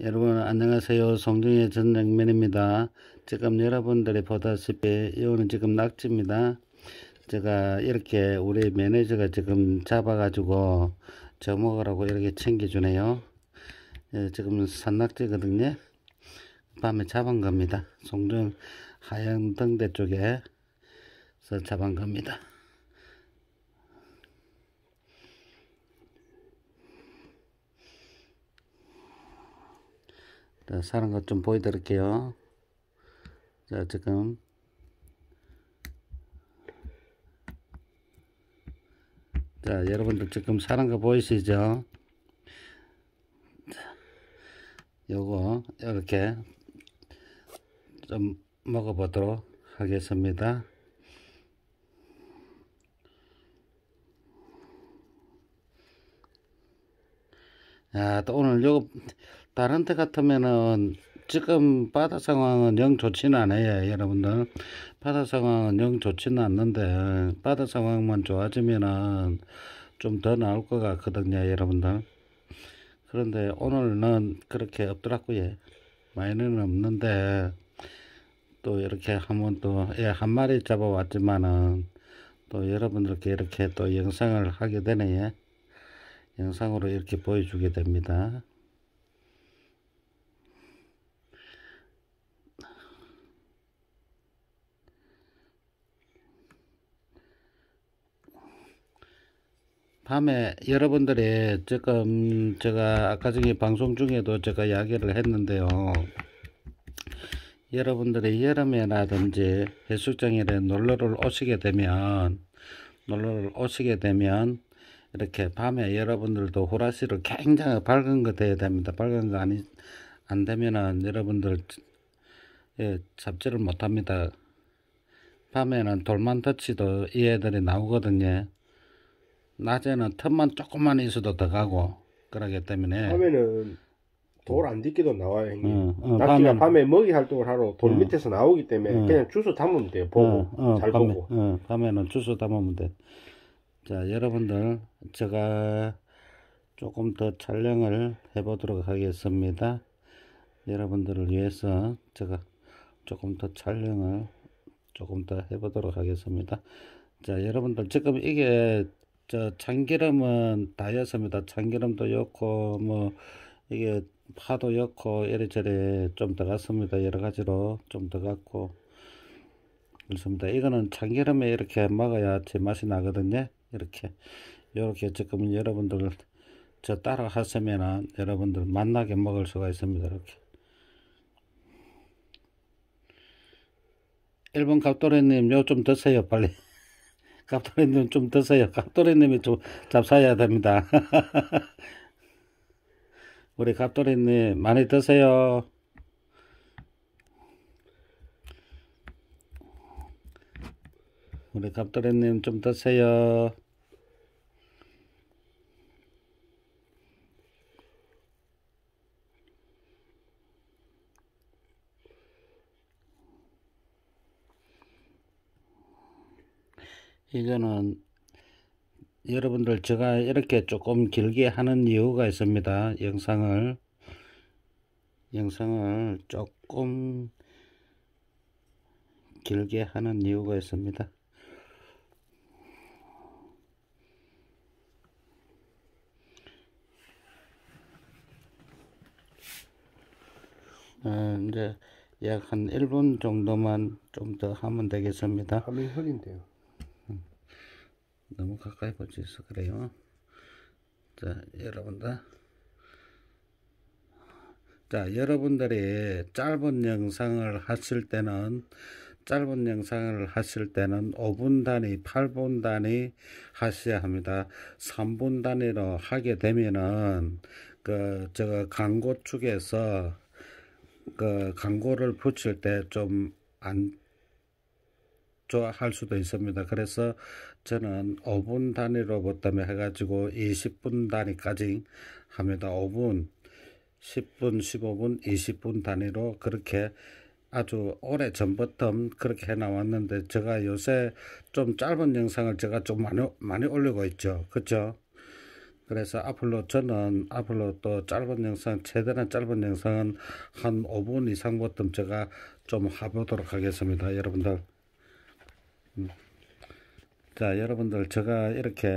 여러분 안녕하세요. 송중의 전냉면입니다. 지금 여러분들이 보다시피 이거는 지금 낙지입니다. 제가 이렇게 우리 매니저가 지금 잡아가지고 저 먹으라고 이렇게 챙겨주네요. 예, 지금 산낙지거든요. 밤에 잡은 겁니다. 송정 하얀 등대 쪽에서 잡은 겁니다. 자, 사는 것좀 보여드릴게요. 자, 지금 자, 여러분들 지금 사는 거 보이시죠? 요거 이렇게 좀 먹어보도록 하겠습니다. 야, 아, 또 오늘 요 다른 때 같으면은 지금 바다 상황은 영 좋지는 않아요 여러분들 바다 상황은 영 좋지는 않는데 바다 상황만 좋아지면은 좀 더 나올 것 같거든요 여러분들 그런데 오늘은 그렇게 없더라고요 많이는 없는데 또 이렇게 한번 또한 예, 마리 잡아왔지만은 또 여러분들께 이렇게 또 영상을 하게 되네요 영상으로 이렇게 보여주게 됩니다. 밤에 여러분들이 조금 제가 아까 전에 방송 중에도 제가 이야기를 했는데요. 여러분들이 여름에라든지 해수장에 놀러를 오시게 되면 놀러를 오시게 되면 이렇게 밤에 여러분들도 호라씨를 굉장히 밝은 거 돼야 됩니다. 밝은 거 아니, 안 되면은 여러분들 예, 잡지를 못합니다. 밤에는 돌만 터치도 이 애들이 나오거든요. 낮에는 틈만 조금만 있어도 더 가고 그러기 때문에 밤에는 음. 돌안 딛기도 나와요 형님. 어, 어, 낮이나 밤에, 밤에, 먹이 활동을 하러 돌 어, 밑에서 나오기 때문에 어. 그냥 주스 담으면 돼요. 보고 어, 어, 잘 밤에, 보고. 밤에는 주스 담으면 돼. 자 여러분들 제가 조금 더 촬영을 해 보도록 하겠습니다 여러분들을 위해서 제가 조금 더 촬영을 조금 더 해 보도록 하겠습니다 자 여러분들 지금 이게 저 참기름은 다였습니다 참기름도 넣고 뭐 이게 파도 넣고 이래저래 좀더어갔습니다 여러가지로 좀더어갔고 그렇습니다 이거는 참기름에 이렇게 먹어야 제 맛이 나거든요 이렇게 이렇게 조금 여러분들 저 따라 하시면은 여러분들 만나게 먹을 수가 있습니다 이렇게 1번 갑돌이님 요 좀 드세요 빨리 갑돌이님 좀 드세요 갑돌이님이 좀 잡사야 됩니다 우리 갑돌이님 많이 드세요 우리 갑돌이님 좀 드세요. 이거는 여러분들 제가 이렇게 조금 길게 하는 이유가 있습니다. 영상을 영상을 조금 길게 하는 이유가 있습니다. 네, 이제 약한 1분 정도만 좀 더 하면 되겠습니다. 화면 혈인데요. 음. 너무 가까이 볼수 있어 그래요. 자, 여러분들. 자, 여러분들이 짧은 영상을 하실 때는 짧은 영상을 하실 때는 5분 단위, 8분 단위 하셔야 합니다. 3분 단위로 하게 되면은 그 제가 광고 측에서 그 광고를 붙일 때 좀 안 좋아할 수도 있습니다. 그래서 저는 5분 단위로다터 뭐 해가지고 20분 단위까지 합니다. 5분, 10분, 15분, 20분 단위로 그렇게 아주 오래 전부터 그렇게 해 나왔는데 제가 요새 좀 짧은 영상을 제가 좀 많이 많이 올리고 있죠. 그렇죠? 그래서 앞으로 저는 앞으로 또 짧은 영상 최대한 짧은 영상은 한 5분 이상부터 제가 좀 해보도록 하겠습니다 여러분들 음. 자 여러분들 제가 이렇게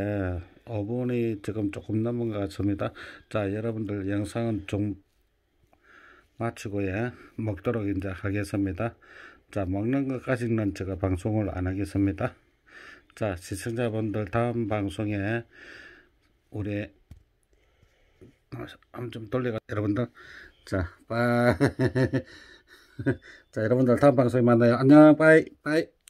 5분이 지금 조금 넘은 것 같습니다 자 여러분들 영상은 좀 마치고 예 먹도록 이제 하겠습니다 자 먹는 것까지는 제가 방송을 안 하겠습니다 자 시청자분들 다음 방송에 올해 아, 한번 좀 돌려가 여러분들 자 빠이 자 여러분들 다음 방송에 만나요 안녕 빠이 빠이